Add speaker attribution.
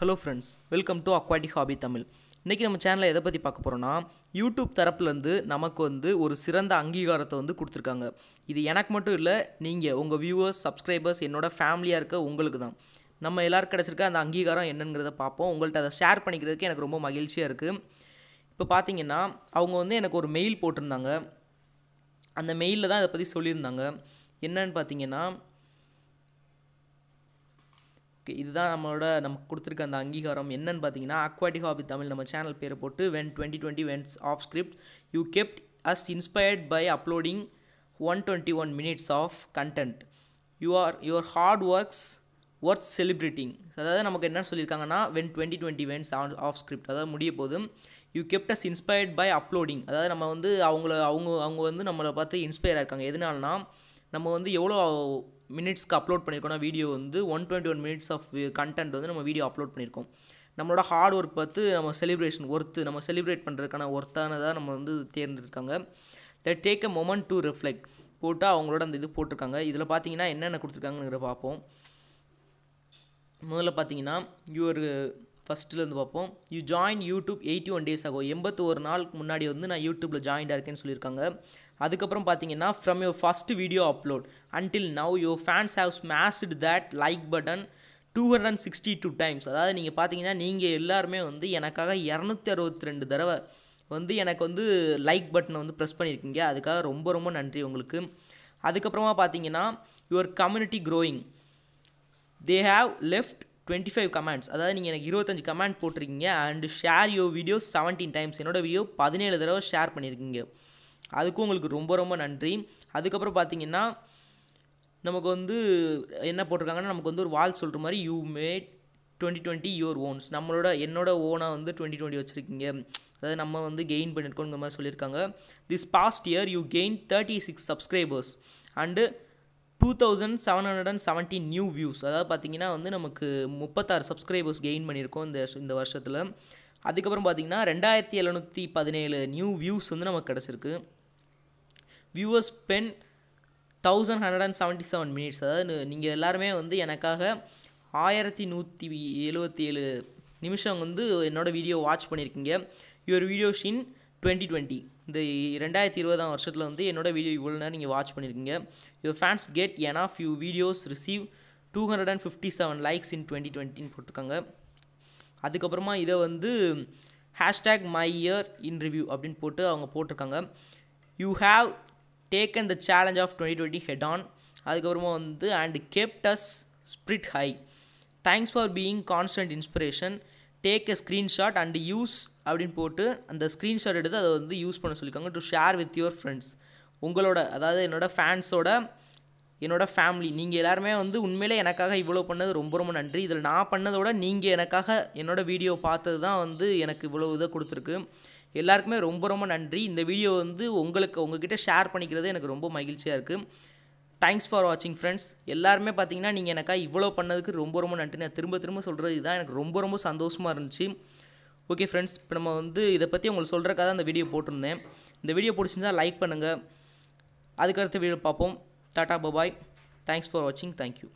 Speaker 1: hello friends welcome to aquatic hobby Tamil இன்றைக்கி நம்ம சேனலில் எதை பற்றி பார்க்க போகிறோன்னா யூடியூப் தரப்புலேருந்து நமக்கு வந்து ஒரு சிறந்த அங்கீகாரத்தை வந்து கொடுத்துருக்காங்க இது எனக்கு மட்டும் இல்லை நீங்கள் உங்கள் வியூவர்ஸ் சப்ஸ்கிரைபர்ஸ் என்னோட ஃபேமிலியாக இருக்க உங்களுக்கு தான் நம்ம எல்லாருக்கும் கிடச்சிருக்க அந்த அங்கீகாரம் என்னங்கிறத பார்ப்போம் உங்கள்கிட்ட அதை ஷேர் பண்ணிக்கிறதுக்கு எனக்கு ரொம்ப மகிழ்ச்சியாக இருக்குது இப்போ பார்த்தீங்கன்னா அவங்க வந்து எனக்கு ஒரு மெயில் போட்டிருந்தாங்க அந்த மெயிலில் தான் இதை பற்றி சொல்லியிருந்தாங்க என்னன்னு பார்த்தீங்கன்னா இதுதான் நம்மளோட நமக்கு கொடுத்துருக்க அந்த அங்கீகாரம் என்னன்னு பார்த்தீங்கன்னா அக்வாட்டிக் ஹாபி தமிழ் நம்ம சேனல் பேர் போட்டு when twenty twenty went off script you kept us inspired by uploading one twenty one minutes of content you are your hard works worth celebrating அதாவது நமக்கு என்ன சொல்லியிருக்காங்கன்னா when twenty twenty went off script அதாவது முடிய போதும் you kept us inspired by uploading அதாவது நம்ம வந்து அவங்கள அவங்க அவங்க வந்து நம்மளை பார்த்து இன்ஸ்பயர் ஆயிருக்காங்க எதனாலனா நம்ம வந்து எவ்வளோ மினிட்ஸ்க்கு அப்லோட் பண்ணியிருக்கோம்னா வீடியோ வந்து one twenty one minutes of content வந்து நம்ம வீடியோ அப்லோட் பண்ணியிருக்கோம் நம்மளோட ஹார்ட் ஒர்க் பார்த்து நம்ம செலிப்ரேஷன் ஒர்த்து நம்ம செலிப்ரேட் பண்ணுறதுக்கான ஒர்த்தானதாக நம்ம வந்து தேர்ந்தெடுக்காங்க let take a moment to reflect போட்டு அவங்களோட அந்த இது போட்டிருக்காங்க இதில் பார்த்தீங்கன்னா என்னென்ன கொடுத்துருக்காங்கங்கிற பார்ப்போம் முதல்ல பார்த்தீங்கன்னா யுவர் ஃபஸ்ட்டுலேருந்து பார்ப்போம் you join YouTube eighty one days ஆகும் எண்பத்தி ஒரு நாளுக்கு முன்னாடி வந்து நான் யூடியூப்பில் ஜாயின்டாக இருக்கேன்னு சொல்லியிருக்காங்க அதுக்கப்புறம் பார்த்தீங்கன்னா from your first video upload until now your fans have smashed that like button two hundred and sixty two times அதாவது நீங்கள் பார்த்தீங்கன்னா நீங்கள் எல்லாருமே வந்து எனக்காக இரநூத்தி அறுபத்தி ரெண்டு தடவை வந்து எனக்கு வந்து லைக் பட்டனை வந்து ப்ரெஸ் பண்ணியிருக்கீங்க அதுக்காக ரொம்ப ரொம்ப நன்றி உங்களுக்கு அதுக்கப்புறமா பார்த்தீங்கன்னா your community growing they have left twenty five comments அதாவது நீங்கள் எனக்கு இருபத்தஞ்சு கமெண்ட் போட்டிருக்கீங்க and share your video seventeen times என்னோடய வீடியோ பதினேழு தடவை ஷேர் பண்ணியிருக்கீங்க அதுக்கும் உங்களுக்கு ரொம்ப ரொம்ப நன்றி அதுக்கப்புறம் பார்த்தீங்கன்னா நமக்கு வந்து என்ன போட்டிருக்காங்கன்னா நமக்கு வந்து ஒரு வால் சொல்கிற மாதிரி you made twenty twenty your own நம்மளோட என்னோட ஓனாக வந்து டுவெண்ட்டி டுவெண்ட்டி வச்சுருக்கீங்க அதாவது நம்ம வந்து கெயின் பண்ணியிருக்கோங்கிற மாதிரி சொல்லியிருக்காங்க this past year you gain thirty six subscribers and two thousand seven hundred and seventy new views அதாவது பார்த்திங்கன்னா வந்து நமக்கு முப்பத்தாறு சப்ஸ்கிரைபர்ஸ் கெயின் பண்ணியிருக்கோம் இந்த இந்த வருஷத்தில் அதுக்கப்புறம் பார்த்திங்கன்னா ரெண்டாயிரத்தி எழுநூற்றி பதினேழு நியூ வியூஸ் வந்து நமக்கு கிடச்சிருக்கு viewer spent thousand hundred and seventy seven minutes அதாவது நீங்கள் எல்லாருமே வந்து எனக்காக ஆயிரத்தி நூற்றி எழுபத்தி ஏழு நிமிஷம் வந்து என்னோடய வீடியோ வாட்ச் பண்ணியிருக்கீங்க your videos in twenty twenty இந்த ரெண்டாயிரத்தி இருபதாம் வருஷத்தில் வந்து என்னோடய வீடியோ இவ்வளோ நேரம் நீங்கள் வாட்ச் பண்ணியிருக்கீங்க your fans get an of you videos receive two hundred and fifty seven likes in twenty டுவெண்ட்டின்னு போட்டிருக்காங்க அதுக்கப்புறமா இதை வந்து ஹேஷ்டேக் மை இயர் ரிவ்யூ அப்படின்னு போட்டு அவங்க போட்டிருக்காங்க you have taken the challenge of twenty twenty head on அதுக்கப்புறமா வந்து and kept us spirit high thanks for being constant inspiration take a screenshot and use அப்படின்னு போட்டு அந்த ஸ்க்ரீன்ஷாட் எடுத்து அதை வந்து யூஸ் பண்ண சொல்லியிருக்காங்க to share with your friends உங்களோட அதாவது என்னோடய ஃபேன்ஸோட என்னோடய ஃபேமிலி நீங்கள் எல்லாருமே வந்து உண்மையிலே எனக்காக இவ்வளோ பண்ணது ரொம்ப ரொம்ப நன்றி இதில் நான் பண்ணதோட நீங்கள் எனக்காக என்னோடய வீடியோ பார்த்தது தான் வந்து எனக்கு இவ்வளோ இதை கொடுத்துருக்கு எல்லாருக்குமே ரொம்ப ரொம்ப நன்றி இந்த வீடியோ வந்து உங்களுக்கு உங்ககிட்ட ஷேர் பண்ணிக்கிறது எனக்கு ரொம்ப மகிழ்ச்சியாக இருக்குது தேங்க்ஸ் ஃபார் வாட்சிங் ஃப்ரெண்ட்ஸ் எல்லாருமே பார்த்தீங்கன்னா நீங்கள் எனக்கா இவ்வளோ பண்ணதுக்கு ரொம்ப ரொம்ப நன்றி நான் திரும்ப திரும்ப சொல்கிறது இதுதான் எனக்கு ரொம்ப ரொம்ப சந்தோஷமாக இருந்துச்சு ஓகே ஃப்ரெண்ட்ஸ் இப்போ நம்ம வந்து இதை பற்றி உங்களுக்கு சொல்கிறக்காக தான் இந்த வீடியோ போட்டிருந்தேன் இந்த வீடியோ பிடிச்சிருந்தா லைக் பண்ணுங்கள் அதுக்கடுத்த வீடியோ பார்ப்போம் டாட்டா பபாய் தேங்க்ஸ் ஃபார் வாட்சிங் தேங்க்யூ